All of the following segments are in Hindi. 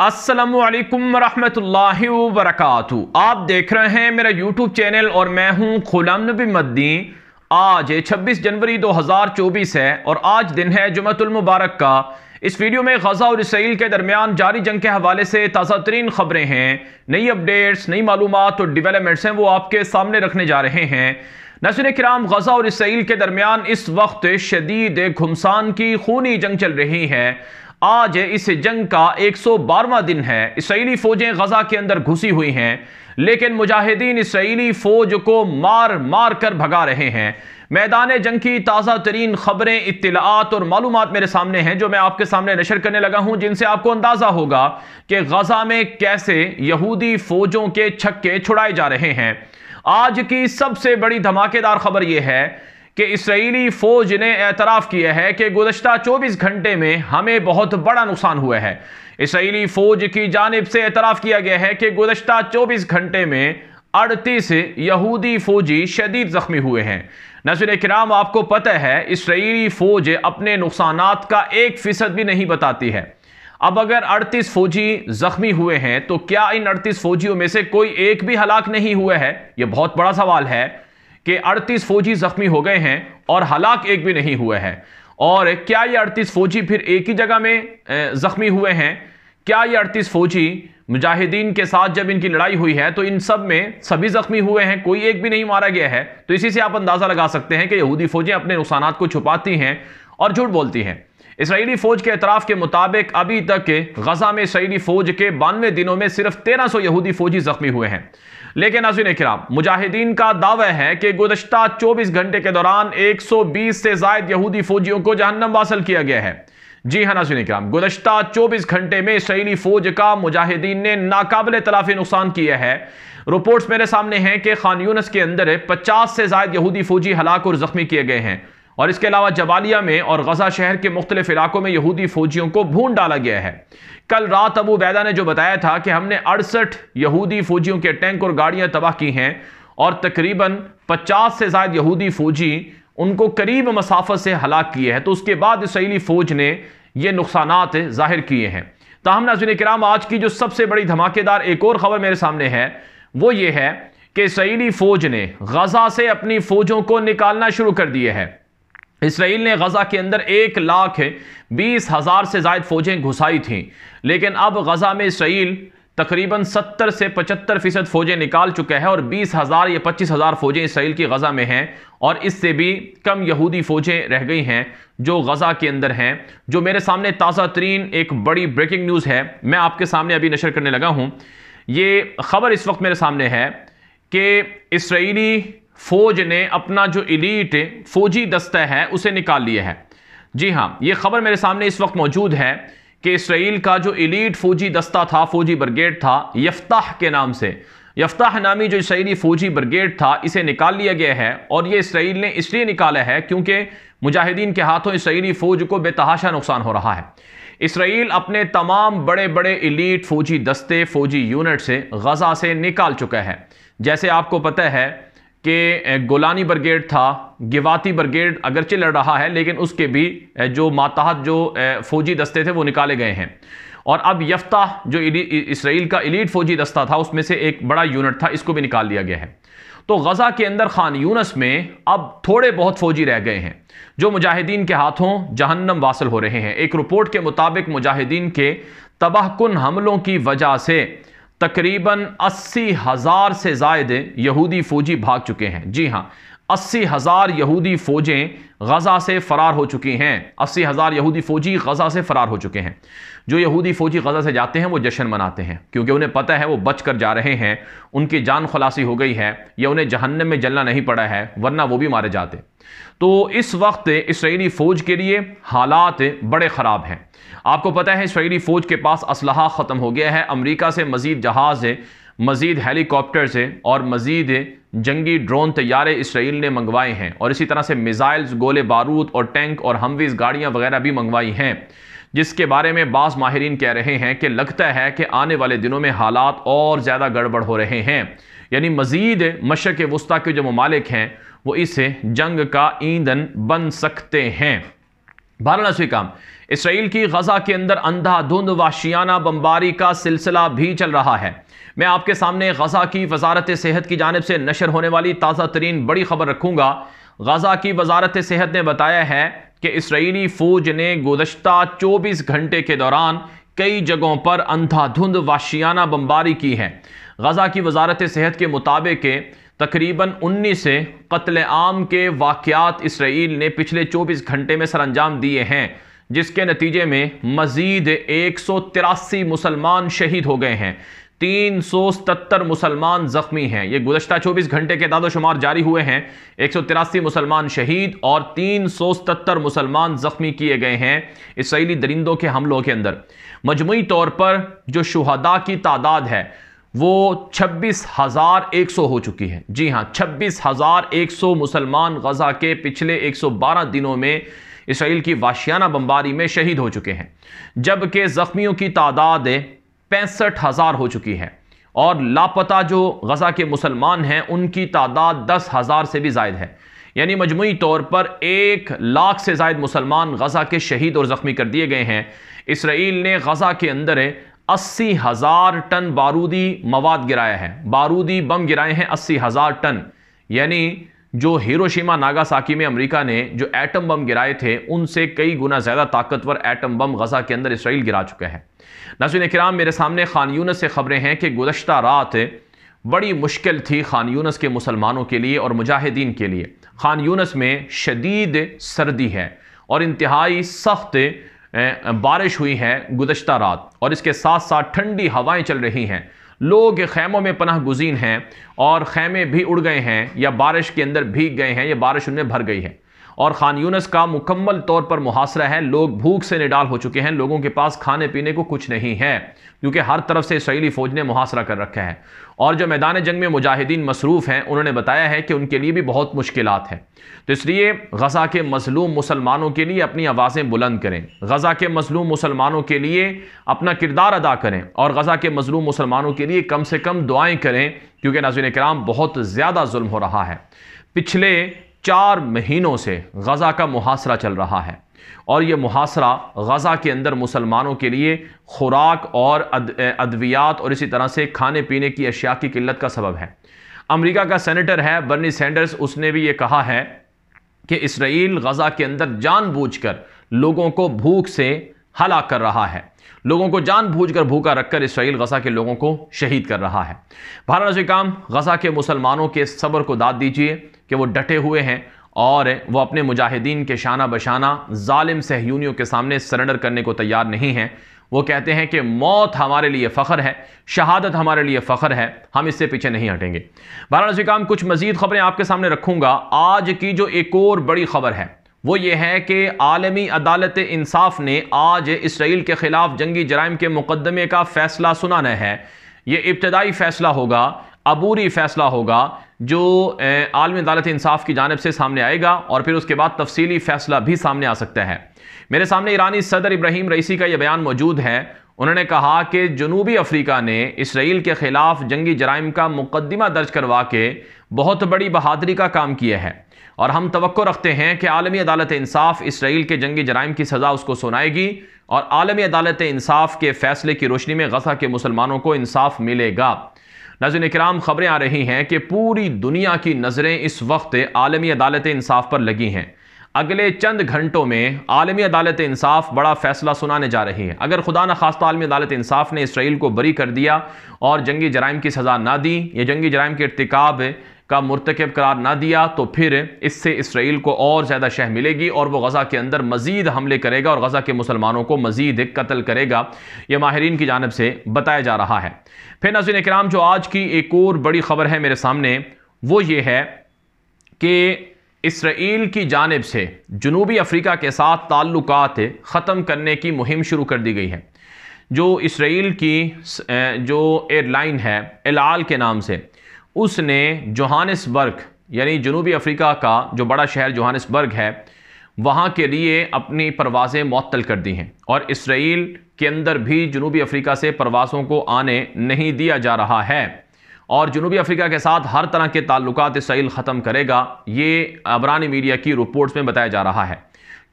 असलकम वरहमतुल्लाहि वरक आप देख रहे हैं मेरा यूट्यूब चैनल और मैं हूं खुलम नबी मद्दी आज 26 जनवरी 2024 है और आज दिन है जुमतुलमबारक का इस वीडियो में गजा और इसराइल के दरमियान जारी जंग के हवाले से ताज़ा तरीन खबरें हैं नई अपडेट्स नई मालूम और डिवेलपमेंट्स हैं वो आपके सामने रखने जा रहे हैं नसर कराम गजा और इसराइल के दरमियान इस वक्त शदीद घुमसान की खूनी जंग चल रही है आज इस जंग का बारवा दिन है इसराइली फौजें गजा के अंदर घुसी हुई हैं लेकिन मुजाहिदीन इसराइली फौज को मार मार कर भगा रहे हैं मैदान जंग की ताज़ा तरीन खबरें इतलात और मालूम मेरे सामने हैं जो मैं आपके सामने नशर करने लगा हूँ जिनसे आपको अंदाज़ा होगा कि गजा में कैसे यहूदी फौजों के छक्के छुड़ाए जा रहे हैं आज की सबसे बड़ी धमाकेदार खबर यह है कि इसराइली फौज ने एतराफ़ किया है कि गुजशत 24 घंटे में हमें बहुत बड़ा नुकसान हुआ है इसराइली फौज की जानब से एतराफ़ किया गया है कि गुजशत 24 घंटे में अड़तीस यहूदी फौजी शदीद ज़ख्मी हुए हैं नजर कराम आपको पता है इसराइली फौज अपने नुकसान का एक फ़ीसद भी नहीं बताती है अब अगर 38 फौजी जख्मी हुए हैं तो क्या इन 38 फौजियों में से कोई एक भी हलाक नहीं हुआ है यह बहुत बड़ा सवाल है कि 38 फौजी जख्मी हो गए हैं और हलाक एक भी नहीं हुए हैं और क्या ये 38 फौजी फिर एक ही जगह में ज़ख्मी हुए हैं क्या ये 38 फौजी मुजाहिदीन के साथ जब इनकी लड़ाई हुई है तो इन सब में सभी ज़ख्मी हुए हैं कोई एक भी नहीं मारा गया है तो इसी से आप अंदाज़ा लगा सकते हैं कि यहूदी फ़ौजें अपने नुकसान को छुपाती हैं और झूठ बोलती हैं इसराइली फ़ौज के अतराफ के मुताबिक अभी तक गजा में इसराइली फ़ौज के बानवे दिनों में सिर्फ तेरह सौ यहूदी फ़ौजी ज़ख्मी हुए हैं लेकिन नाजिन कराम मुजाहिदीन का दावा है कि गुजशत 24 घंटे के दौरान 120 से जायद यहूदी फौजियों को जहन्नम वासिल किया गया है जी हाँ नाजिन कराम गुजशत 24 घंटे में इसराइली फौज का मुजाहिदीन ने नाकबिल तलाफी नुकसान किया है रिपोर्ट्स मेरे सामने हैं कि खान यूनस के अंदर 50 से जायद यहूदी फौजी हलाक और जख्मी किए गए हैं और इसके अलावा जबालिया में और गजा शहर के मुख्तलिफ इलाकों में यहूदी फौजियों को भून डाला गया है कल रात अबू बैदा ने जो बताया था कि हमने अड़सठ यहूदी फौजियों के टैंक और गाड़ियां तबाह की हैं और तकरीबन पचास से ज्यादा यहूदी फौजी उनको करीब मसाफत से हलाक किए हैं तो उसके बाद इसराइली फौज ने ये नुकसान जाहिर किए हैं ताहम नाजिन कराम आज की जो सबसे बड़ी धमाकेदार एक और ख़बर मेरे सामने है वो ये है कि इसराइली फौज ने गजा से अपनी फौजों को निकालना शुरू कर दिया है इसराइल ने गज़ा के अंदर एक लाख बीस हज़ार से जायद फ़ौजें घुसाई थी लेकिन अब गज़ा में इसराइल तकरीबन 70 से 75 फ़ीसद फ़ौजें निकाल चुका है और बीस हज़ार या पच्चीस हज़ार फ़ौजें इसराइल की गज़ा में हैं और इससे भी कम यहूदी फ़ौजें रह गई हैं जो गज़ा के अंदर हैं जो मेरे सामने ताज़ा तरीन एक बड़ी ब्रेकिंग न्यूज़ है मैं आपके सामने अभी नशर करने लगा हूँ ये ख़बर इस वक्त मेरे सामने है कि इसराइली फौज ने अपना जो इलीट फौजी दस्ता है उसे निकाल लिया है जी हाँ ये खबर मेरे सामने इस वक्त मौजूद है कि इसराइल का जो इलीट फौजी दस्ता था फौजी ब्रिगेड था यफ्ताह के नाम से यफ्ताह नामी जो इसराइली फौजी ब्रिगेड था इसे निकाल लिया गया है और ये इसराइल ने इसलिए निकाला है क्योंकि मुजाहिदीन के हाथों इसराइली फौज को बेतहाशा नुकसान हो रहा है इसराइल अपने तमाम बड़े बड़े इलीट फौजी दस्ते फौजी यूनिट से गजा से निकाल चुका है जैसे आपको पता है कि गोलानी ब्रिगेड था गिवाती ब्रिगेड अगरचे लड़ रहा है लेकिन उसके भी जो माताहत जो फौजी दस्ते थे वो निकाले गए हैं और अब यफ्ता जो इसराइल का इलीट फौजी दस्ता था उसमें से एक बड़ा यूनिट था इसको भी निकाल दिया गया है तो गज़ा के अंदर खान यूनस में अब थोड़े बहुत फौजी रह गए हैं जो मुजाहिदीन के हाथों जहन्नम वासिल हो रहे हैं एक रिपोर्ट के मुताबिक मुजाहिदीन के तबाहकुन हमलों की वजह से तकरीबन अस्सी हज़ार से जायद यहूदी फ़ौजी भाग चुके हैं जी हाँ अस्सी हज़ार यहूदी फ़ौजें गज़ा से फ़रार हो चुकी हैं अस्सी हज़ार यहूदी फ़ौजी गज़ा से फ़रार हो चुके हैं जो यहूदी फ़ौजी गज़ा से जाते हैं वो जश्न मनाते हैं क्योंकि उन्हें पता है वो बच कर जा रहे हैं उनकी जान खलासी हो गई है या उन्हें जहन्नम में जलना नहीं पड़ा है वरना वो भी मारे जाते तो इस वक्त इसराइली फ़ौज के लिए हालात बड़े ख़राब हैं आपको पता है इसराइली फ़ौज के पास असलहा ख़त्म हो गया है अमरीका से मज़ीद जहाज़ मज़ीद हेलीकॉप्टर्स और मज़ीद जंगी ड्रोन तैयारे इसराइल ने मंगवाए हैं और इसी तरह से मिज़ाइल्स गोले बारूद और टैंक और हमवीज़ गाड़ियाँ वगैरह भी मंगवाई हैं जिसके बारे में बाज़ माहरीन कह रहे हैं कि लगता है कि आने वाले दिनों में हालात और ज़्यादा गड़बड़ हो रहे हैं यानी मज़ीद मशक़ वस्ती के जो ममालिक हैं वो इस जंग का ईंधन बन सकते हैं बारहवीं काम इसराइल की गजा के अंदर अंधाधुंध वाशियाना बमबारी का सिलसिला भी चल रहा है मैं आपके सामने गजा की वजारत सेहत की जानब से नशर होने वाली ताज़ा तरीन बड़ी खबर रखूंगा गजा की वजारत सेहत ने बताया है कि इसराइली फ़ौज ने गुजशत चौबीस घंटे के दौरान कई जगहों पर अंधाधुंध वाशियाना बम्बारी की है गजा की वजारत सेहत के मुताबिक तकरीबन 19 से कत्ल आम के वाक़ात इसराइल ने पिछले 24 घंटे में सरंजाम दिए हैं जिसके नतीजे में मज़ीद एक सौ तिरासी मुसलमान शहीद हो गए हैं तीन सौ सतर मुसलमान ज़ख्मी हैं ये गुजशत चौबीस घंटे के दादोशुमार जारी हुए हैं एक सौ तिरासी मुसलमान शहीद और तीन सौ सतर मुसलमान ज़ख्मी किए गए हैं इसराइली दरिंदों के हमलों के अंदर मजमू तौर पर जो शुहदा की तादाद है वो छब्बीस हज़ार एक सौ हो चुकी है जी हाँ छब्बीस हज़ार एक सौ मुसलमान गज़ा के पिछले एक सौ बारह दिनों में इसराइल की वाशियाना बम्बारी में शहीद हो चुके हैं जबकि ज़ख्मियों की तादाद पैंसठ हज़ार हो चुकी है और लापता जो गज़ा के मुसलमान हैं उनकी तादाद दस हज़ार से भी जायद है यानी मजमू तौर पर एक लाख से जायद मुसलमान गज़ा के शहीद और ज़ख्मी कर दिए गए हैं इसराइल ने गज़ा के अंदर अस्सी हज़ार टन बारूदी मवाद गिराया है बारूदी बम गिराए हैं अस्सी हज़ार टन यानी जो हिरोशिमा नागासाकी में अमेरिका ने जो एटम बम गिराए थे उनसे कई गुना ज़्यादा ताकतवर एटम बम गज़ा के अंदर इसराइल गिरा चुके हैं नसिन कराम मेरे सामने खान यूनस से ख़बरें हैं कि गुजशत रात बड़ी मुश्किल थी खान यूनस के मुसलमानों के लिए और मुजाहिदीन के लिए खान यूनस में शदीद सर्दी है और इंतहाई सख्त बारिश हुई है गुजशत रात और इसके साथ साथ ठंडी हवाएं चल रही हैं लोग खैमों में पनाह गुजीन हैं और खैमे भी उड़ गए हैं या बारिश के अंदर भीग गए हैं या बारिश उनमें भर गई है और खान यूनस का मुकम्मल तौर पर मुहासरा है लोग भूख से निडाल हो चुके हैं लोगों के पास खाने पीने को कुछ नहीं है क्योंकि हर तरफ से इसराइली फ़ौज ने मुहासरा कर रखा है और जो मैदान जंग में मुजाहिदीन मसरूफ़ हैं उन्होंने बताया है कि उनके लिए भी बहुत मुश्किल हैं तो इसलिए गज़ा के मजलूम मुसलमानों के लिए अपनी आवाज़ें बुलंद करें गज़ा के मजलूम मुसलमानों के लिए अपना किरदार अदा करें और गज़ा के मजलूम मुसलमानों के लिए कम से कम दुआएं करें क्योंकि नाजिन कराम बहुत ज़्यादा जुल्म हो रहा है पिछले चार महीनों से गज़ा का मुहासरा चल रहा है और यह मुहासरा गज़ा के अंदर मुसलमानों के लिए खुराक और अद्वियात और इसी तरह से खाने पीने की अशिया की किल्लत का सबब है अमरीका का सेनेटर है बर्नी सैंडर्स उसने भी ये कहा है कि इसराइल गज़ा के अंदर जानबूझकर लोगों को भूख से हला कर रहा है लोगों को जानबूझकर भूखा रखकर इसराइल गजा के लोगों को शहीद कर रहा है भारत काम गजा के मुसलमानों के सब्र को दाद दीजिए कि वो डटे हुए हैं और वो अपने मुजाहिदीन के शाना बशाना ालिम सहयूनियों के सामने सरेंडर करने को तैयार नहीं हैं वो कहते हैं कि मौत हमारे लिए फ़ख्र है शहादत हमारे लिए फ़ख्र है हम इससे पीछे नहीं हटेंगे बहरहाल काम कुछ मज़ीद ख़बरें आपके सामने रखूँगा आज की जो एक और बड़ी ख़बर है वो ये है कि आलमी अदालत इंसाफ ने आज इसराइल के ख़िलाफ़ जंगी जराइम के मुकदमे का फ़ैसला सुनाना है ये इब्तदाई फ़ैसला होगा अबूरी फ़ैसला होगा जो आलमी अदालत इंसाफ की जानब से सामने आएगा और फिर उसके बाद तफसीली फैसला भी सामने आ सकता है मेरे सामने ईरानी सदर इब्राहिम रईसी का यह बयान मौजूद है उन्होंने कहा कि जनूबी अफ्रीका ने इसराइल के ख़िलाफ़ जंगी जराइम का मुकदमा दर्ज करवा के बहुत बड़ी बहादरी का काम किया है और हम तो रखते हैं कि आलमी अदालत इंसाफ इसराइल के जंगी जराइम की सज़ा उसको सुनाएगी और आलमी अदालत इंसाफ के फ़ैसले की रोशनी में गजा के मुसलमानों को इंसाफ मिलेगा नजर इक्राम खबरें आ रही हैं कि पूरी दुनिया की नज़रें इस वक्त आलमी अदालत इंसाफ पर लगी हैं अगले चंद घंटों में आलमी अदालत इंसाफ बड़ा फैसला सुनाने जा रही है अगर खुदा न खास्त आलमी अदालत इंसाफ ने इसराइल को बरी कर दिया और जंगी जराइम की सज़ा ना दी या जंगी जराइम के इरतिकाब का मरतकब करार ना दिया तो फिर इससे इसराइल को और ज़्यादा शह मिलेगी और वह गज़ा के अंदर मज़ीद हमले करेगा और गज़ा के मुसलमानों को मज़ीद कत्ल करेगा यह माहरीन की जानब से बताया जा रहा है फिर नजर कराम जो आज की एक और बड़ी ख़बर है मेरे सामने वो ये है कि इसराइल की जानब से जनूबी अफ्रीका के साथ ताल्लुक ख़त्म करने की मुहिम शुरू कर दी गई है जो इसराइल की जो एयरलाइन है एलाल के नाम से उसने जोहानसबर्ग यानी जनूबी अफ्रीका का जो बड़ा शहर जोहानसबर्ग है वहाँ के लिए अपनी परवाज़ें मअतल कर दी हैं और इसराइल के अंदर भी जनूबी अफ्रीका से प्रवासों को आने नहीं दिया जा रहा है और जनूबी अफ्रीका के साथ हर तरह के ताल्लुक इसराइल ख़त्म करेगा ये अबरानी मीडिया की रिपोर्ट्स में बताया जा रहा है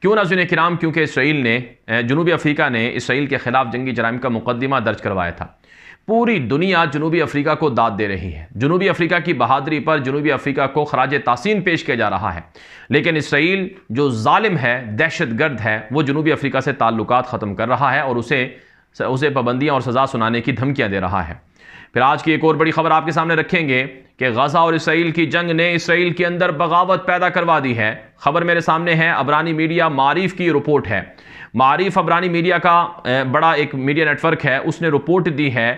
क्यों नजुन कराम क्योंकि इसराइल ने जनूबी अफ्रीका ने इसराइल के ख़िलाफ़ जंगी जराइम का मुकदमा दर्ज करवाया था पूरी दुनिया जनूबी अफ्रीका को दाद दे रही है जनूबी अफ्रीका की बहादरी पर जनूबी अफ्रीका को खराज तासीन पेश किया जा रहा है लेकिन इसराइल जो जालिम है दहशत गर्द है वो जनूबी अफ्रीका से ताल्लुक ख़त्म कर रहा है और उसे उसे पाबंदियाँ और सज़ा सुनाने की धमकियाँ दे रहा है फिर आज की एक और बड़ी खबर आपके सामने रखेंगे कि गजा और इसराइल की जंग ने इसराइल के अंदर बगावत पैदा करवा दी है खबर मेरे सामने है अबरानी मीडिया मारीफ की रिपोर्ट है मारीफ अबरानी मीडिया का बड़ा एक मीडिया नेटवर्क है उसने रिपोर्ट दी है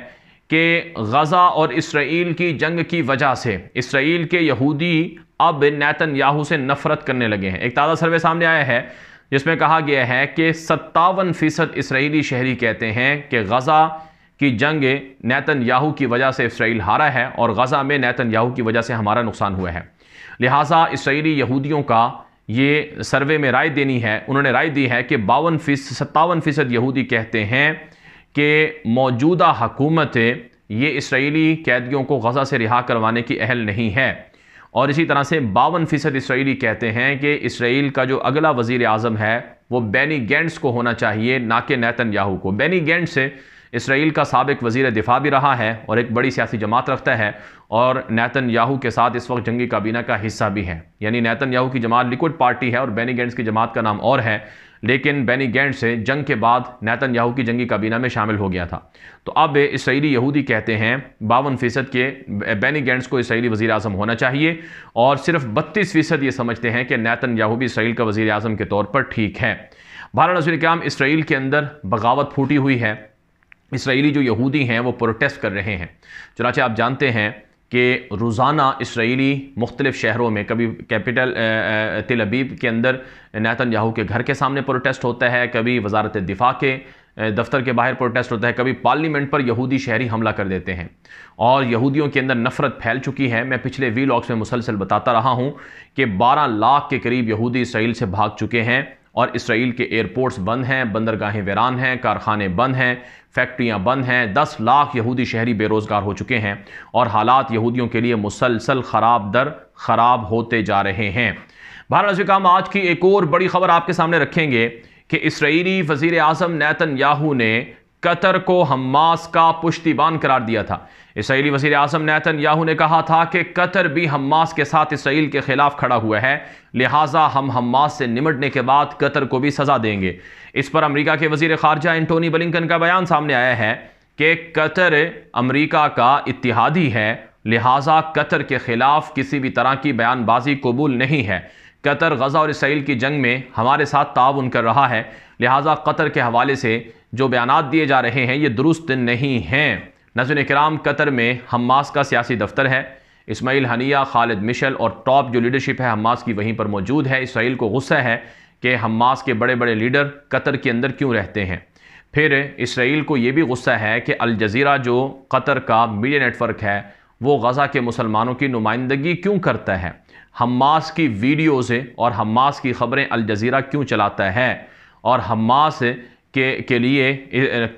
कि गज़ा और इसराइल की जंग की वजह से इसराइल के यहूदी अब नैतन याहू से नफ़रत करने लगे हैं एक ताज़ा सर्वे सामने आया है जिसमें कहा गया है कि सत्तावन फ़ीसद इसराइली शहरी कहते हैं कि गज़ा की जंग नैतन याहू की वजह से इसराइल हारा है और गज़ा में नैतन याहू की वजह से हमारा नुकसान हुआ है लिहाजा इसराइली यहूदियों का ये सर्वे में राय देनी है उन्होंने राय दी है कि बावन फीस सत्तावन फ़ीसद यहूदी कहते हैं कि मौजूदा हकूमतें ये इसराइली कैदियों को गज़ा से रिहा करवाने की अहल नहीं है और इसी तरह से बावन फ़ीसद इसराइली कहते हैं कि इसराइल का जो अगला वज़ी अजम है वो बैनी गेंट्स को होना चाहिए ना कि नैतन याहू को बैनी गेंट्स से इसराइल का सबक वजीर दिफा भी रहा है और एक बड़ी सियासी जमात रखता है और नैतन याहू के साथ इस वक्त जंगी काबीना का हिस्सा भी है यानी नैतन याहू की जमात लिक्विड पार्टी है और बैनी गेंट्स की जमात का नाम और है लेकिन बेनी गेंट से जंग के बाद नैतन याहू की जंगी काबीना में शामिल हो गया था तो अब इसराइली यहूदी कहते हैं बावन फ़ीसद के बेनी गेंट्स को इसराइली वज़ी अजम होना चाहिए और सिर्फ बत्तीस फ़ीसद ये समझते हैं कि नैतन याहू भी इसराइल का वज़ी अजम के तौर पर ठीक है भारत नजर काम इसराइल के अंदर बगावत फूटी हुई है इसराइली जो यहूदी हैं वो प्रोटेस्ट कर रहे हैं चुनाचे आप जानते हैं कि रोज़ाना इसराइली मुख्तलिफ़ शहरों में कभी कैपिटल तिल अबीब के अंदर नैतन याहू के घर के सामने प्रोटेस्ट होता है कभी वजारत दिफा के दफ्तर के बाहर प्रोटेस्ट होता है कभी पार्लियामेंट पर यहूदी शहरी हमला कर देते हैं और यहूदियों के अंदर नफरत फैल चुकी है मैं पिछले वी लॉक्स में मुसलसल बताता रहा हूँ कि बारह लाख के करीब यहूदी इसराइल से भाग चुके हैं और इसराइल के एयरपोर्ट्स बंद हैं बंदरगाहें वैरान हैं कारखाने बंद हैं फैक्ट्रियां बंद हैं दस लाख यहूदी शहरी बेरोज़गार हो चुके हैं और हालात यहूदियों के लिए मुसलसल ख़राब दर ख़राब होते जा रहे हैं भारत काम आज की एक और बड़ी खबर आपके सामने रखेंगे कि इसराइली वजीर अजम नैतन याहू ने कतर को हमास का पुश्तीबान करार दिया था इसराइली वजीर अजम नैतन याहू ने कहा था कि कतर भी हमास के साथ इसराइल के खिलाफ खड़ा हुआ है लिहाजा हम हमास से निमटने के बाद कतर को भी सजा देंगे इस पर अमरीका के वजीर खारजा एंटोनी बलिंकन का बयान सामने आया है कि कतर अमरीका का इतिहादी है लिहाजा कतर के खिलाफ किसी भी तरह की बयानबाजी कबूल नहीं है कतर गजा और इसराइल की जंग में हमारे साथ ताउन कर रहा है लिहाजा कतर के हवाले से जो बयान दिए जा रहे हैं ये दुरुस्त नहीं हैं नजर कराम कतर में हमास का सियासी दफ्तर है इसमाइल हनिया खालिद मिशल और टॉप जो लीडरशिप है हमास की वहीं पर मौजूद है इसराइल को गुस्सा है कि हमास के बड़े बड़े लीडर कतर के अंदर क्यों रहते हैं फिर इसराइल को ये भी गुस्सा है कि अल जजीरा जो कतर का मीडिया नेटवर्क है वो गज़ा के मुसलमानों की नुमाइंदगी क्यों करता है हमास की वीडियोज़ और हमास की ख़बरें अल जजीरा क्यों चलाता है और हमास के के लिए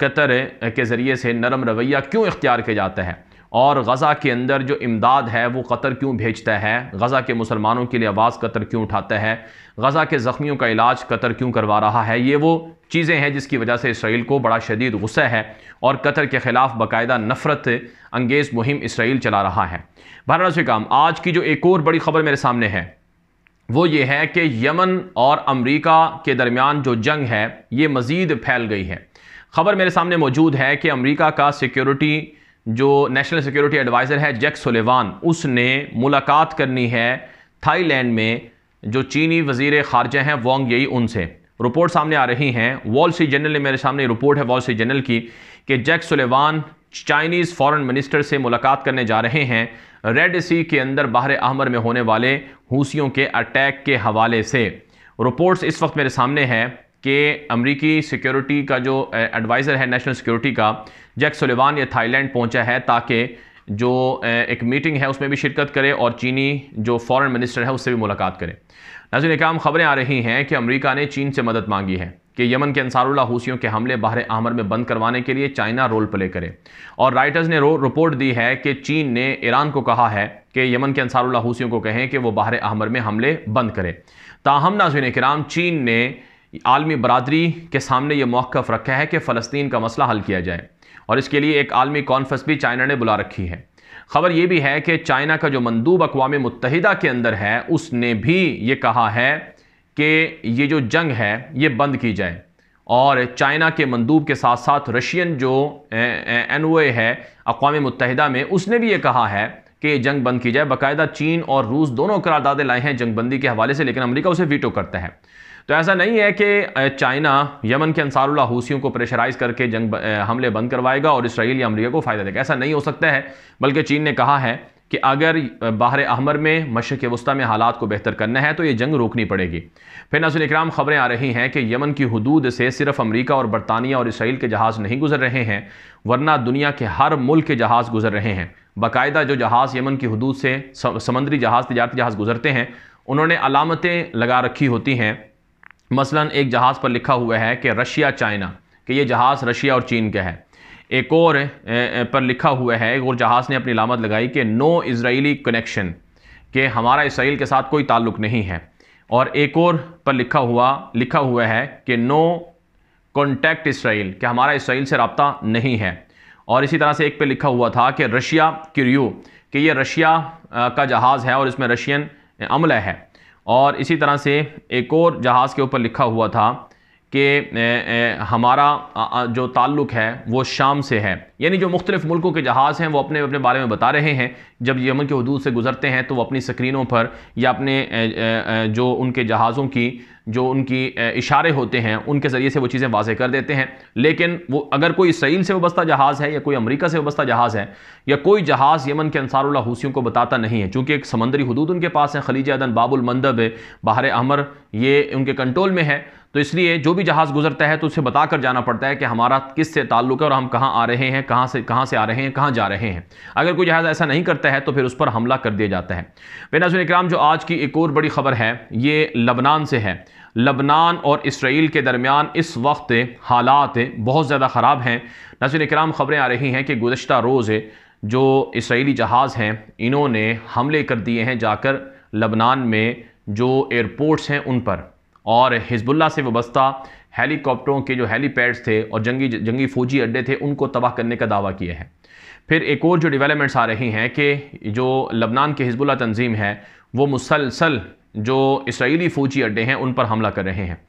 कतर के ज़रिए से नरम रवैया क्यों इख्तियार किया जाता है और गज़ा के अंदर जो इमदाद है वो कतर क्यों भेजता है गज़ा के मुसलमानों के लिए आवाज़ कतर क्यों उठाता है गज़ा के ज़ख्मियों का इलाज कतर क्यों करवा रहा है ये वो चीज़ें हैं जिसकी वजह से इसराइल को बड़ा शदीद गुस्सा है और कतर के ख़िलाफ़ बाकायदा नफ़रत अंगेज़ मुहिम इसराइल चला रहा है भारत से काम आज की जो एक और बड़ी ख़बर मेरे सामने है वो ये है कि यमन और अमेरिका के दरमियान जो जंग है ये मज़ीद फैल गई है ख़बर मेरे सामने मौजूद है कि अमेरिका का सिक्योरिटी जो नेशनल सिक्योरिटी एडवाइज़र है जैक सोलेवान उसने मुलाकात करनी है थाईलैंड में जो चीनी वजीर खारजा हैं वोंग यही उनसे रिपोर्ट सामने आ रही हैं वॉल सी जनरल ने मेरे सामने रिपोर्ट है वॉल सी जनरल की कि Jake Sullivan Chinese foreign minister से मुलाकात करने जा रहे हैं रेड सी के अंदर बाहर अहमर में होने वाले हूसियों के अटैक के हवाले से रिपोर्ट्स इस वक्त मेरे सामने हैं कि अमरीकी सिक्योरिटी का जो एडवाइज़र है नेशनल सिक्योरिटी का जैक सुलेवान ये थाईलैंड पहुंचा है ताकि जो एक मीटिंग है उसमें भी शिरकत करे और चीनी जो फॉरेन मिनिस्टर है उससे भी मुलाकात नजर एक आम खबरें आ रही हैं कि अमरीका ने चीन से मदद मांगी है कि यमन के अंसारुल्ला हूसियों के हमले बहर आमर में बंद करवाने के लिए चाइना रोल प्ले करे और राइटर्स ने रिपोर्ट दी है कि चीन ने ईरान को कहा है कि यमन के अंसारुल्ला हूसियों को कहें कि वो बाहर आमर में हमले बंद करें ताहम नाजिन कराम चीन ने आलमी बरदरी के सामने ये मौक़ रखा है कि फ़लस्तीन का मसला हल किया जाए और इसके लिए एक आलमी कॉन्फ्रेंस भी चाइना ने बुला रखी है खबर यह भी है कि चाइना का जो मंदूब अकवा मुतहदा के अंदर है उसने भी ये कहा है कि ये जो जंग है ये बंद की जाए और चाइना के मंदूब के साथ साथ रशियन जो एन ओ ए है अकवा मुतहदा में उसने भी ये कहा है कि जंग बंद की जाए बाकायदा चीन और रूस दोनों करारदादे लाए हैं जंग बंदी के हवाले से लेकिन अमरीका उसे वीटो करता है तो ऐसा नहीं है कि चाइना यमन के अंसारुल्ला हूसियों को प्रेशराइज करके जंग हमले बंद करवाएगा और इसराइल या अमरीका को फ़ायदा देगा ऐसा नहीं हो सकता है बल्कि चीन ने कहा है कि अगर बाहर अहमर में मशक़ वस्ती में हालात को बेहतर करना है तो ये जंग रोकनी पड़ेगी फिर नसर इक्राम खबरें आ रही हैं कि यमन की हदूद से सिर्फ अमरीका और बरतानिया और इसराइल के जहाज़ नहीं गुजर रहे हैं वरना दुनिया के हर मुल्क के जहाज़ गुजर रहे हैं बाकायदा जो जहाज़ यमन की हदूद से समंदरी जहाज़ तजारती जहाज़ गुजरते हैं उन्होंने अलामतें लगा रखी होती हैं मसला एक जहाज़ पर लिखा हुआ है कि रशिया चाइना कि ये जहाज़ रशिया और चीन का है एक और पर लिखा हुआ है एक और जहाज़ ने अपनी लामत लगाई कि नो इसराइली कनेक्शन के हमारा इसराइल के साथ कोई ताल्लुक नहीं है और एक और पर लिखा हुआ लिखा हुआ है कि नो कॉन्टैक्ट इसराइल कि हमारा इसराइल से रबता नहीं है और इसी तरह से एक पर लिखा हुआ था कि रशिया क्रियो कि यह रशिया का जहाज़ है और इसमें रशियन अमला है और इसी तरह से एक और जहाज़ के ऊपर लिखा हुआ था कि हमारा जो ताल्लुक़ है वो शाम से है यानी जो मुख्तलिफ़ मुल्कों के जहाज़ हैं वो अपने अपने बारे में बता रहे हैं जब यमन के हदूद से गुज़रते हैं तो वो अपनी स्क्रीनों पर या अपने जो उनके जहाज़ों की जो उनकी इशारे होते हैं उनके ज़रिए से वो चीज़ें वाजे कर देते हैं लेकिन वो अगर कोई इसराइल से वस्ता जहाज़ है या कोई अमरीका से वस्ता जहाज़ है या कोई जहाज़ यमन के अनसारुल्ला हूसियों को बताता नहीं है चूँकि एक समंदरी हदूद उनके पास है खलीज अदन बाबुल मंदब बहर अमर ये उनके कंट्रोल में है तो इसलिए जो भी जहाज़ गुजरता है तो उसे बता कर जाना पड़ता है कि हमारा किस से ताल्लुक है और हम कहाँ आ रहे हैं कहाँ से कहाँ से आ रहे हैं कहाँ जा रहे हैं अगर कोई जहाज़ ऐसा नहीं करता है तो फिर उस पर हमला कर दिया जाता है बेनाजुल इक्राम जो आज की एक और बड़ी खबर है ये लबनान से है लबनान और इसराइल के दरमियान इस वक्त हालात बहुत ज़्यादा ख़राब हैं नजर इक्राम ख़बरें आ रही हैं कि गुज्त रोज़ जो इसराइली जहाज़ हैं इन्होंने हमले कर दिए हैं जाकर लबनान में जो एयरपोर्ट्स हैं उन पर और हिजबुल्ला से वस्ता हेलीकॉप्टरों के जो हेलीपैड्स थे और जंगी जंगी फौजी अड्डे थे उनको तबाह करने का दावा किया है फिर एक और जो डेवलपमेंट्स आ रही हैं कि जो लबनान के हिजबुल्ला तंजीम है वो मुसलसल जो इसराइली फ़ौजी अड्डे हैं उन पर हमला कर रहे हैं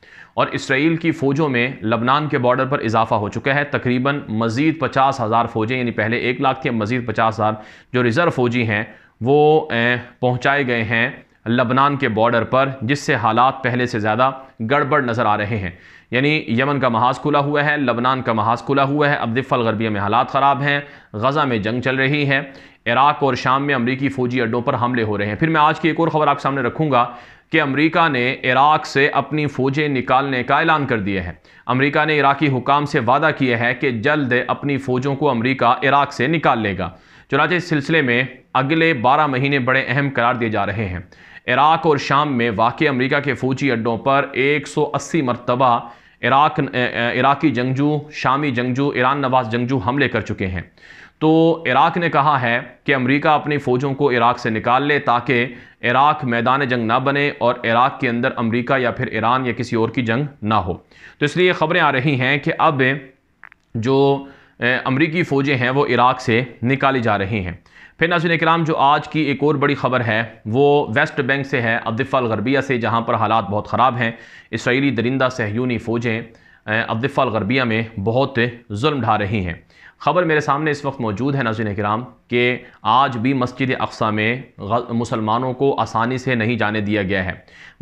और इसराइल की फ़ौजों में लबनान के बॉर्डर पर इजाफा हो चुका है तकरीबन मज़ीद पचास हज़ार फ़ौजें यानी पहले एक लाख थी मज़ीद पचास हज़ार जो रिज़र्व फ़ौजी हैं वो पहुँचाए गए हैं लबनान के बॉर्डर पर जिससे हालात पहले से ज़्यादा गड़बड़ नज़र आ रहे हैं यानी यमन का महाज खुला हुआ है लबनान का महाज खुला हुआ है अब दिफल गर्बिया में हालात ख़राब हैं गज़ा में जंग चल रही है इराक़ और शाम में अमरीकी फ़ौजी अड्डों पर हमले हो रहे हैं फिर मैं आज की एक और ख़बर आपके सामने रखूँगा कि अमरीका ने इराक़ से अपनी फ़ौजें निकालने का ऐलान कर दिया है अमरीका ने इराक़ी हुकाम से वादा किया है कि जल्द अपनी फ़ौजों को अमरीका इराक़ से निकाल लेगा चुनाचे इस सिलसिले में अगले बारह महीने बड़े अहम करार दिए जा रहे हैं इराक़ और शाम में वाकई अमरीका के फ़ौजी अड्डों पर एक सौ अस्सी मरतबा इराक इराकी जंगजू शामी जंगजू ईरान नवाज जंगजू हमले कर चुके हैं तो इराक़ ने कहा है कि अमरीका अपनी फ़ौजों को इराक़ से निकाल ले ताकि इराक़ मैदान जंग ना बने और इराक़ के अंदर अमरीका या फिर ईरान या किसी और की जंग ना हो तो इसलिए ख़बरें आ रही हैं कि अब जो अमरीकी फ़ौजें हैं वो इराक़ से निकाली जा रही हैं फिर नाजिन कराम जो आज की एक और बड़ी ख़बर है वो वेस्ट बैंक से है अब्दिफ़ाल गरबिया से जहाँ पर हालात बहुत ख़राब हैं इसराइली दरिंदा सहयूनी फ़ौजें अब्दिफ़ाल गरबिया में बहुत जुल्म ढा रही हैं खबर मेरे सामने इस वक्त मौजूद है नाजिन कराम कि आज भी मस्जिद अकसा में मुसलमानों को आसानी से नहीं जाने दिया गया है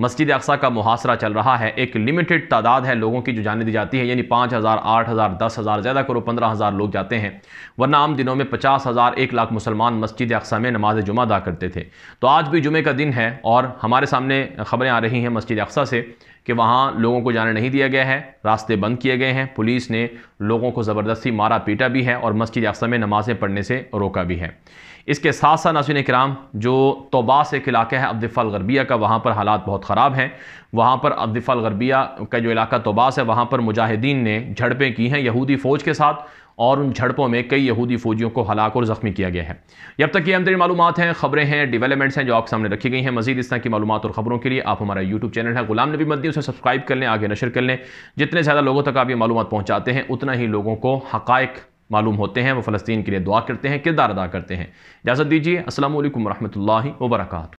मस्जिद अकसा का मुहासरा चल रहा है एक लिमिटेड तादाद है लोगों की जो जाने दी जाती है यानी पाँच हज़ार आठ हज़ार दस हज़ार ज़्यादा करो पंद्रह हज़ार लोग जाते हैं वरना आम दिनों में पचास हज़ार एक लाख मुसलमान मस्जिद अकसा में नमाज जुमा अदा करते थे तो आज भी जुमे का दिन है और हमारे सामने ख़बरें आ रही हैं मस्जिद अकसा से कि वहाँ लोगों को जाने नहीं दिया गया है रास्ते बंद किए गए हैं पुलिस ने लोगों को ज़बरदस्ती मारा पीटा भी है और मस्जिद अक्सा में नमाज़ें पढ़ने से रोका भी है इसके साथ साथ नसिन कराम जो तोबास एक इलाका है अब्दफ़ल गरबिया का वहाँ पर हालात बहुत ख़राब हैं वहाँ पर अब्दफ़ल गरबिया का जो इलाका तोबास है वहाँ पर मुजाहिदीन ने झड़पें की हैं यहूदी फ़ौज के साथ और उन झड़पों में कई यहूदी फौजियों को हलाक और ज़ख्मी किया गया है जब तक ये अंदर मालूम हैं खबरें हैं डेवलपमेंट्स हैं जो आपके सामने रखी गई हैं मजीद इस तरह की मालूम और खबरों के लिए आप हमारा यूट्यूब चैनल है गुलाम नबी मद्दी उसे सब्सक्राइब कर लें आगे नशर कर लें जितने ज़्यादा लोगों तक आप ये मालूम पहुँचाते हैं उतना ही लोगों को हक़ मालूम होते हैं वो फ़लस्तीन के लिए दुआ करते हैं किरदार अदा करते हैं इजाज़त दीजिए असल वरहमल वर्का